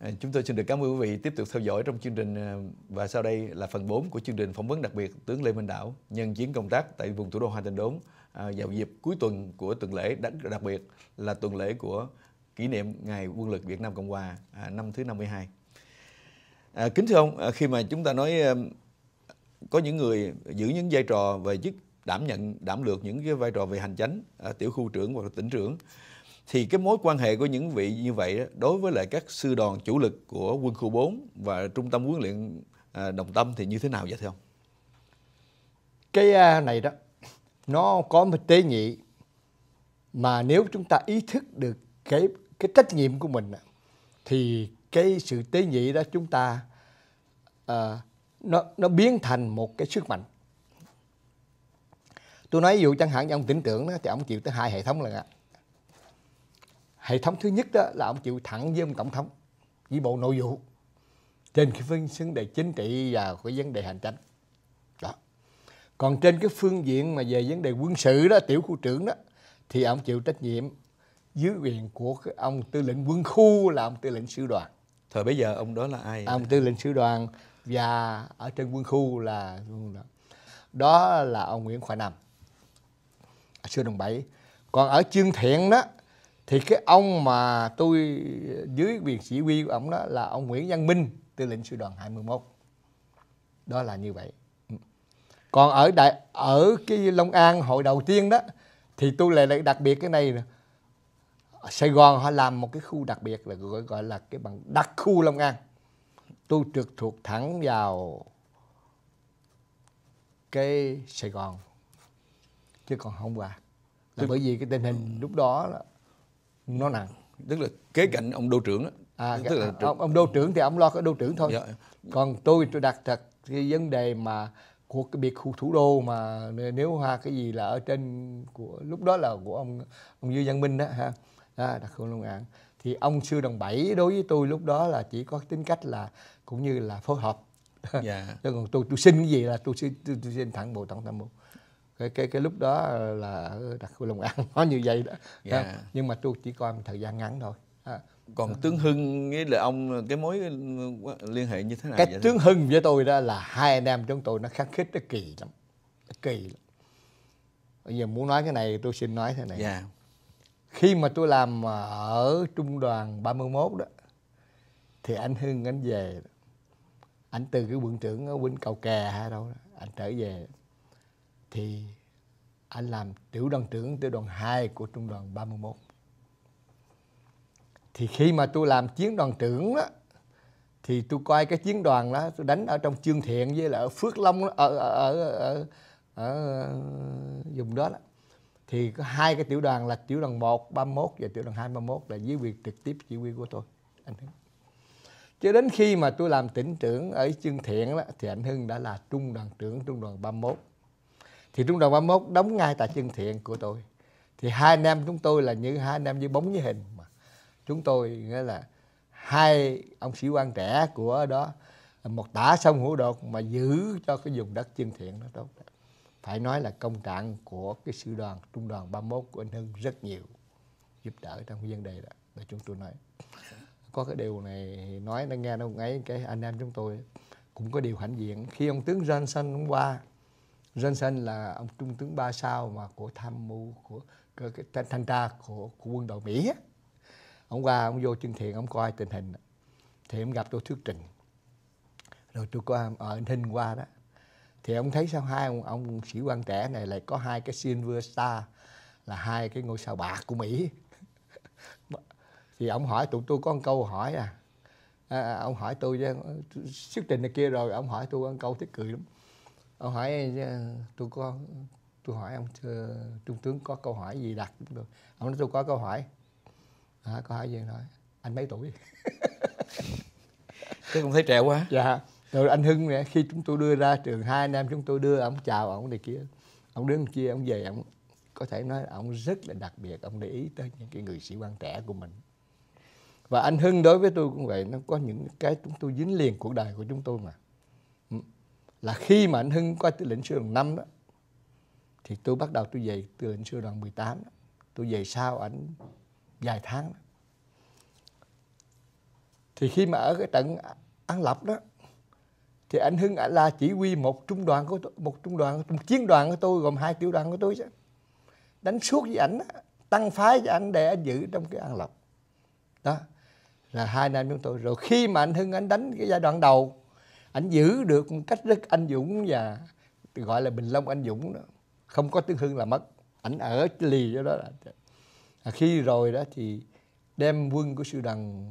À, chúng tôi xin được cảm ơn quý vị tiếp tục theo dõi trong chương trình à, và sau đây là phần 4 của chương trình phỏng vấn đặc biệt tướng Lê Minh Đảo nhân chuyến công tác tại vùng thủ đô Hoa Thành Đốn à, vào dịp cuối tuần của tuần lễ đặc biệt là tuần lễ của kỷ niệm Ngày Quân lực Việt Nam Cộng Hòa năm thứ 52. À, kính thưa ông, khi mà chúng ta nói có những người giữ những vai trò về chức đảm nhận đảm lược những cái vai trò về hành chánh tiểu khu trưởng hoặc là tỉnh trưởng thì cái mối quan hệ của những vị như vậy đối với lại các sư đoàn chủ lực của quân khu 4 và trung tâm huấn luyện à, đồng tâm thì như thế nào vậy thưa ông? Cái à, này đó nó có một tế nhị mà nếu chúng ta ý thức được cái cái trách nhiệm của mình thì cái sự tế nhị đó chúng ta à, nó nó biến thành một cái sức mạnh tôi nói ví dụ chẳng hạn như ông tỉnh tưởng đó, thì ông chịu tới hai hệ thống lần ạ à hệ thống thứ nhất đó là ông chịu thẳng với ông tổng thống với bộ nội vụ trên cái phương vấn đề chính trị và cái vấn đề hành chính đó còn trên cái phương diện mà về vấn đề quân sự đó tiểu khu trưởng đó thì ông chịu trách nhiệm dưới quyền của cái ông tư lệnh quân khu là ông tư lệnh sư đoàn thời bây giờ ông đó là ai ông tư lệnh sư đoàn và ở trên quân khu là đó là ông Nguyễn Khoa Nam ở sư đoàn 7 còn ở chương thiện đó thì cái ông mà tôi dưới quyền chỉ huy của ông đó là ông Nguyễn Văn Minh tư lệnh sư đoàn 21 đó là như vậy ừ. còn ở đại ở cái Long An hội đầu tiên đó thì tôi lại đặc biệt cái này Sài Gòn họ làm một cái khu đặc biệt là gọi gọi là cái bằng đặc khu Long An tôi trực thuộc thẳng vào cái Sài Gòn chứ còn không qua là bởi vì cái tình hình lúc đó là nó nặng tức là kế cạnh ông đô trưởng đó à, tức là ông, ông đô trưởng thì ông lo cái đô trưởng thôi dạ. còn tôi tôi đặt thật cái vấn đề mà của cái biệt khu thủ đô mà nếu hoa cái gì là ở trên của lúc đó là của ông ông Dương Văn Minh đó ha à, đặc khu Long An thì ông sư đồng bảy đối với tôi lúc đó là chỉ có tính cách là cũng như là phối hợp dạ. còn tôi tôi xin cái gì là tôi xin tôi, tôi xin thẳng bộ tổng tham mưu cái cái cái lúc đó ờ, là đặt khu Long An nó như vậy đó yeah. Dạ. nhưng mà tôi chỉ coi một thời gian ngắn thôi à. còn tướng Hưng với là ông cái mối ờ, ờ, liên hệ như thế nào cái vậy tướng Hưng với tôi đó là hai anh em chúng tôi nó khắc khích nó kỳ lắm nó kỳ lắm bây giờ muốn nói cái này tôi xin nói thế này yeah. Dạ. khi mà tôi làm ở trung đoàn 31 đó thì anh Hưng anh về anh từ cái quận trưởng ở bên cầu kè hay đâu đó, anh trở về thì anh làm tiểu đoàn trưởng tiểu đoàn 2 của trung đoàn 31. Thì khi mà tôi làm chiến đoàn trưởng đó, thì tôi coi cái chiến đoàn đó tôi đánh ở trong Chương Thiện với là ở Phước Long ở, ở, ở, ở, ở vùng đó, đó thì có hai cái tiểu đoàn là tiểu đoàn 1 31 và tiểu đoàn 2 31 là dưới quyền trực tiếp chỉ huy của tôi anh Hưng. Cho đến khi mà tôi làm tỉnh trưởng ở Chương Thiện đó, thì anh Hưng đã là trung đoàn trưởng trung đoàn 31 thì trung đoàn 31 đóng ngay tại chân thiện của tôi thì hai anh em chúng tôi là như hai anh em như bóng như hình mà chúng tôi nghĩa là hai ông sĩ quan trẻ của đó một tả sông hữu đột mà giữ cho cái vùng đất chân thiện nó tốt phải nói là công trạng của cái sư đoàn trung đoàn 31 của anh Hưng rất nhiều giúp đỡ trong cái vấn đề đó là chúng tôi nói có cái điều này nói nó nghe nó ấy cái anh em chúng tôi cũng có điều hãnh diện khi ông tướng Johnson hôm qua Johnson là ông trung tướng ba sao mà của tham mưu của, của, của thanh tra của, của quân đội Mỹ á. Ông qua ông vô chân thiện ông coi tình hình thì ông gặp tôi thuyết trình rồi tôi có ở hình qua đó thì ông thấy sao hai ông, ông sĩ quan trẻ này lại có hai cái silver star là hai cái ngôi sao bạc của Mỹ thì ông hỏi tụi tôi có một câu hỏi à, à, à ông hỏi tôi chứ thuyết trình này kia rồi ông hỏi tôi một câu thích cười lắm ông hỏi ờ, tôi có tôi hỏi ông ờ, trung tướng có câu hỏi gì đặt được ông nói tôi có câu hỏi à, câu hỏi gì nói anh mấy tuổi thế cũng thấy trẻ quá dạ rồi anh hưng nè khi chúng tôi đưa ra trường hai anh em chúng tôi đưa ông chào ông này kia ông đứng kia ông về ông có thể nói ông rất là đặc biệt ông để ý tới những cái người sĩ quan trẻ của mình và anh hưng đối với tôi cũng vậy nó có những cái chúng tôi dính liền cuộc đời của chúng tôi mà là khi mà anh Hưng qua lĩnh sư đoàn 5 đó thì tôi bắt đầu tôi về từ lĩnh sư đoàn 18 đó. tôi về sau ảnh vài tháng đó. thì khi mà ở cái trận An Lập đó thì anh Hưng ảnh là chỉ huy một trung đoàn của tôi, một trung đoàn một chiến đoàn của tôi gồm hai tiểu đoàn của tôi chứ đánh suốt với ảnh tăng phái cho ảnh để anh giữ trong cái An Lập đó là hai năm chúng tôi rồi khi mà anh Hưng anh đánh cái giai đoạn đầu anh giữ được một cách rất anh dũng và gọi là bình long anh dũng đó không có tiếng hưng là mất ảnh ở lì cho đó là à, khi rồi đó thì đem quân của sư đoàn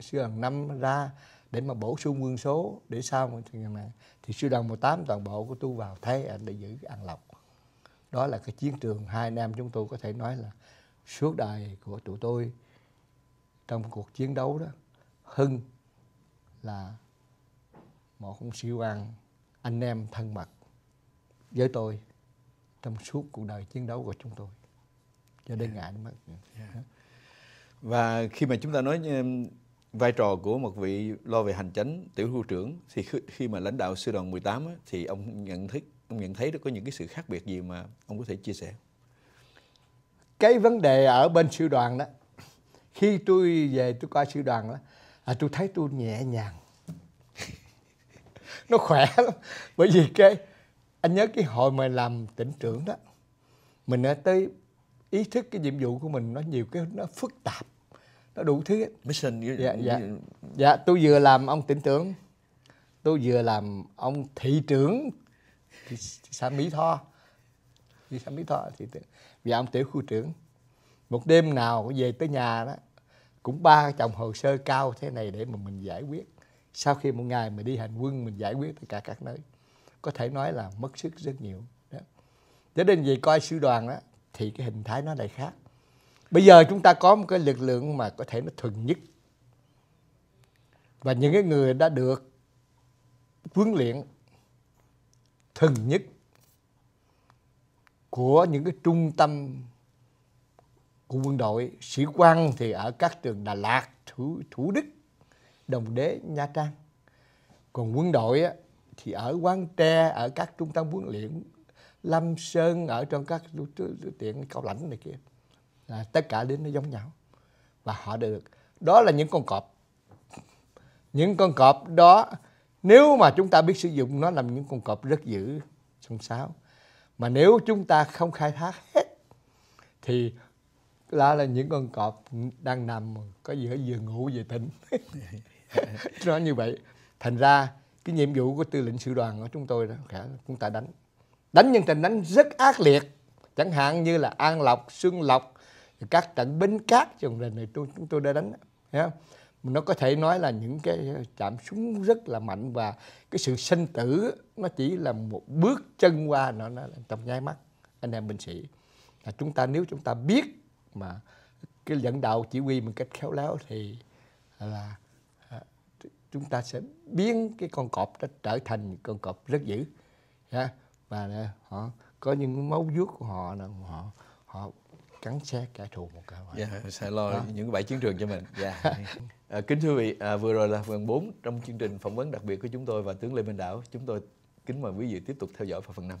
sư đoàn năm ra để mà bổ sung quân số để sau mà ngày mà, thì sư đoàn 18 toàn bộ của tu vào thay anh để giữ an lộc đó là cái chiến trường hai nam chúng tôi có thể nói là suốt đời của tụi tôi trong cuộc chiến đấu đó hưng là một ông sĩ quan anh em thân mật với tôi trong suốt cuộc đời chiến đấu của chúng tôi cho đến yeah. ngày anh mất. Yeah. Và khi mà chúng ta nói um, vai trò của một vị lo về hành chánh tiểu khu trưởng thì khi mà lãnh đạo sư đoàn 18 thì ông nhận thức ông nhận thấy có những cái sự khác biệt gì mà ông có thể chia sẻ cái vấn đề ở bên sư đoàn đó khi tôi về tôi coi sư đoàn đó à, tôi thấy tôi nhẹ nhàng nó khỏe lắm bởi vì cái anh nhớ cái hồi mà làm tỉnh trưởng đó mình đã tới ý thức cái nhiệm vụ của mình nó nhiều cái nó phức tạp nó đủ thứ mission dạ, dạ dạ dạ tôi vừa làm ông tỉnh trưởng tôi vừa làm ông thị trưởng xã mỹ tho thị xã mỹ tho thị trưởng và dạ, ông tiểu khu trưởng một đêm nào về tới nhà đó cũng ba chồng hồ sơ cao thế này để mà mình giải quyết sau khi một ngày mình đi hành quân mình giải quyết tất cả các nơi có thể nói là mất sức rất nhiều đó cho nên coi sư đoàn đó thì cái hình thái nó lại khác bây giờ chúng ta có một cái lực lượng mà có thể nó thuần nhất và những cái người đã được huấn luyện thuần nhất của những cái trung tâm của quân đội sĩ quan thì ở các trường Đà Lạt, Thủ, Thủ Đức Đồng Đế, Nha Trang. Còn quân đội á, thì ở Quán Tre, ở các trung tâm huấn luyện Lâm Sơn, ở trong các tiện cao lãnh này kia. Là tất cả đến nó giống nhau. Và họ được, đó là những con cọp. Những con cọp đó, nếu mà chúng ta biết sử dụng nó làm những con cọp rất dữ, sông sáo. Mà nếu chúng ta không khai thác hết, thì là là những con cọp đang nằm có giữa vừa ngủ vừa tỉnh nó như vậy thành ra cái nhiệm vụ của tư lệnh sư đoàn của chúng tôi đó khả chúng ta đánh đánh nhân tình đánh rất ác liệt chẳng hạn như là an lộc xuân lộc các trận bến cát trong lần này tôi chúng tôi đã đánh yeah. nó có thể nói là những cái chạm súng rất là mạnh và cái sự sinh tử nó chỉ là một bước chân qua nó, nó trong nháy mắt anh em binh sĩ là chúng ta nếu chúng ta biết mà cái dẫn đạo chỉ huy một cách khéo léo thì là chúng ta sẽ biến cái con cọp đó trở thành con cọp rất dữ ha và à, họ có những máu vuốt của họ là họ họ cắn xé kẻ thù một cái dạ yeah, sẽ lo đó. những bài chiến trường cho mình dạ yeah. à, kính thưa vị à, vừa rồi là phần 4 trong chương trình phỏng vấn đặc biệt của chúng tôi và tướng lê minh đảo chúng tôi kính mời quý vị tiếp tục theo dõi vào phần 5